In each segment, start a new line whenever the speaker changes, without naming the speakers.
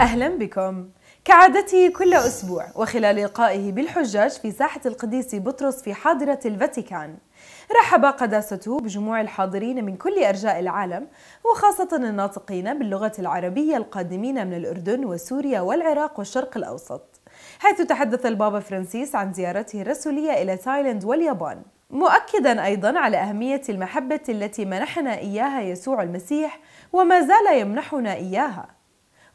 أهلا بكم كعادته كل أسبوع وخلال لقائه بالحجاج في ساحة القديس بطرس في حاضرة الفاتيكان رحب قداسته بجموع الحاضرين من كل أرجاء العالم وخاصة الناطقين باللغة العربية القادمين من الأردن وسوريا والعراق والشرق الأوسط حيث تحدث البابا فرانسيس عن زيارته الرسولية إلى تايلاند واليابان مؤكدا ايضا على اهميه المحبه التي منحنا اياها يسوع المسيح وما زال يمنحنا اياها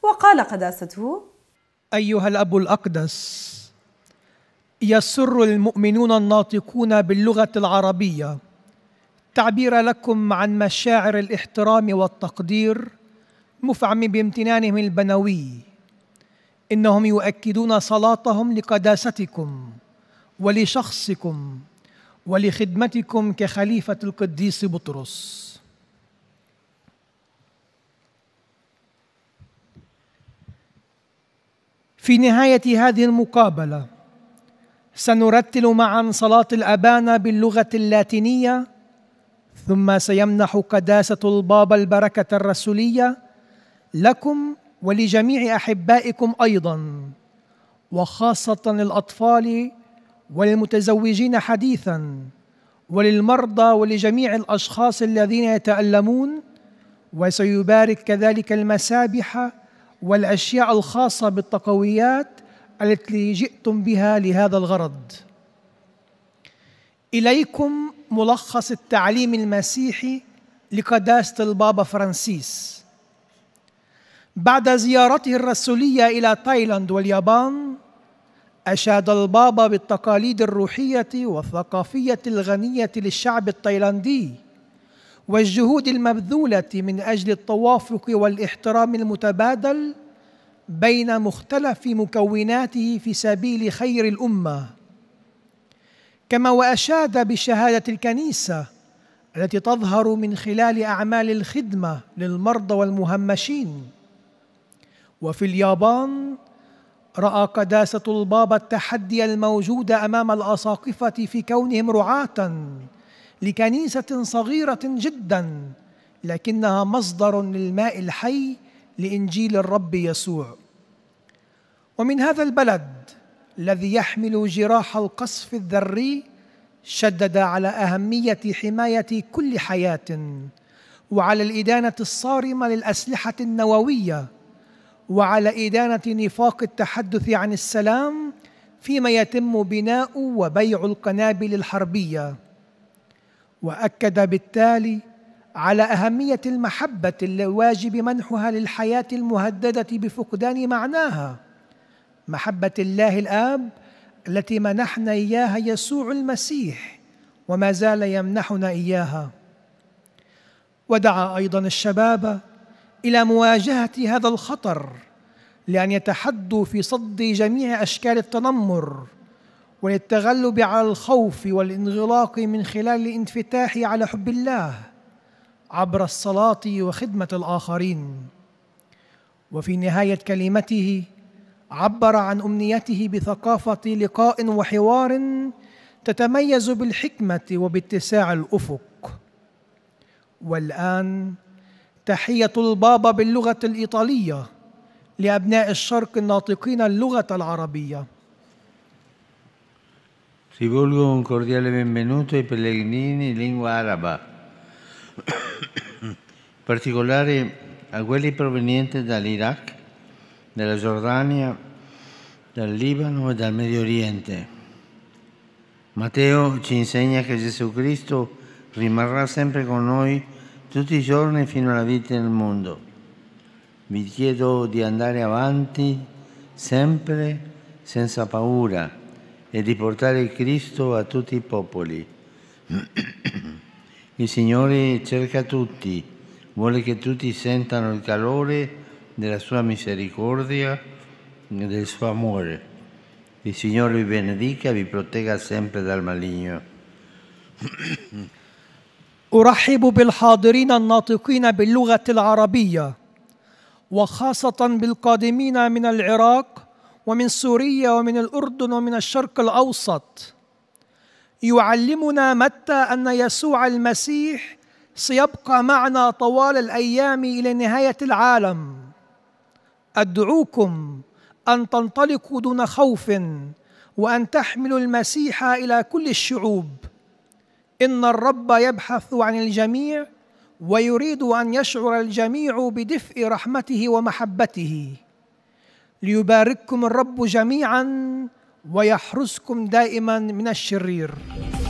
وقال قداسته ايها الاب الاقدس يسر المؤمنون الناطقون باللغه العربيه تعبير لكم عن مشاعر الاحترام والتقدير مفعم بامتنانهم البنوي انهم يؤكدون صلاتهم لقداستكم ولشخصكم ولخدمتكم كخليفه القديس بطرس في نهاية هذه المقابلة سنرتل معا صلاة الأبانة باللغة اللاتينية ثم سيمنح قداسة البابا البركة الرسولية لكم ولجميع أحبائكم أيضا وخاصة للاطفال وللمتزوجين حديثا وللمرضى ولجميع الأشخاص الذين يتألمون وسيبارك كذلك المسابح والأشياء الخاصة بالتقويات التي جئتم بها لهذا الغرض إليكم ملخص التعليم المسيحي لقداسة البابا فرانسيس بعد زيارته الرسولية إلى تايلاند واليابان أشاد البابا بالتقاليد الروحية والثقافية الغنية للشعب التايلاندي والجهود المبذوله من اجل التوافق والاحترام المتبادل بين مختلف مكوناته في سبيل خير الامه كما واشاد بشهاده الكنيسه التي تظهر من خلال اعمال الخدمه للمرضى والمهمشين وفي اليابان راى قداسه البابا التحدي الموجود امام الاساقفه في كونهم رعاه لكنيسة صغيرة جدا لكنها مصدر للماء الحي لإنجيل الرب يسوع ومن هذا البلد الذي يحمل جراح القصف الذري شدد على أهمية حماية كل حياة وعلى الإدانة الصارمة للأسلحة النووية وعلى إدانة نفاق التحدث عن السلام فيما يتم بناء وبيع القنابل الحربيه واكد بالتالي على اهميه المحبه الواجب منحها للحياه المهدده بفقدان معناها محبه الله الاب التي منحنا اياها يسوع المسيح وما زال يمنحنا اياها ودعا ايضا الشباب الى مواجهه هذا الخطر لان يتحدوا في صد جميع اشكال التنمر وللتغلب على الخوف والانغلاق من خلال الانفتاح على حب الله عبر الصلاه وخدمه الاخرين وفي نهايه كلمته عبر عن امنيته بثقافه لقاء وحوار تتميز بالحكمه وباتساع الافق والان تحيه البابا باللغه الايطاليه لابناء الشرق الناطقين اللغه العربيه
Rivolgo un cordiale benvenuto ai pellegrini in lingua araba, in particolare a quelli provenienti dall'Iraq, dalla Giordania, dal Libano e dal Medio Oriente. Matteo ci insegna che Gesù Cristo rimarrà sempre con noi tutti i giorni fino alla vita nel mondo. Vi chiedo di andare avanti sempre senza paura e di portare Cristo a tutti i popoli. Il Signore cerca tutti, vuole che tutti sentano il calore della sua misericordia e del suo amore. Il Signore vi benedica e vi protegga sempre dal maligno.
أرحب بالحاضرين الناطقين باللغة العربية وخاصة بالقادمين من العراق ومن سوريا ومن الأردن ومن الشرق الأوسط يعلمنا متى أن يسوع المسيح سيبقى معنا طوال الأيام إلى نهاية العالم أدعوكم أن تنطلقوا دون خوف وأن تحملوا المسيح إلى كل الشعوب إن الرب يبحث عن الجميع ويريد أن يشعر الجميع بدفء رحمته ومحبته ليبارككم الرب جميعا ويحرسكم دائما من الشرير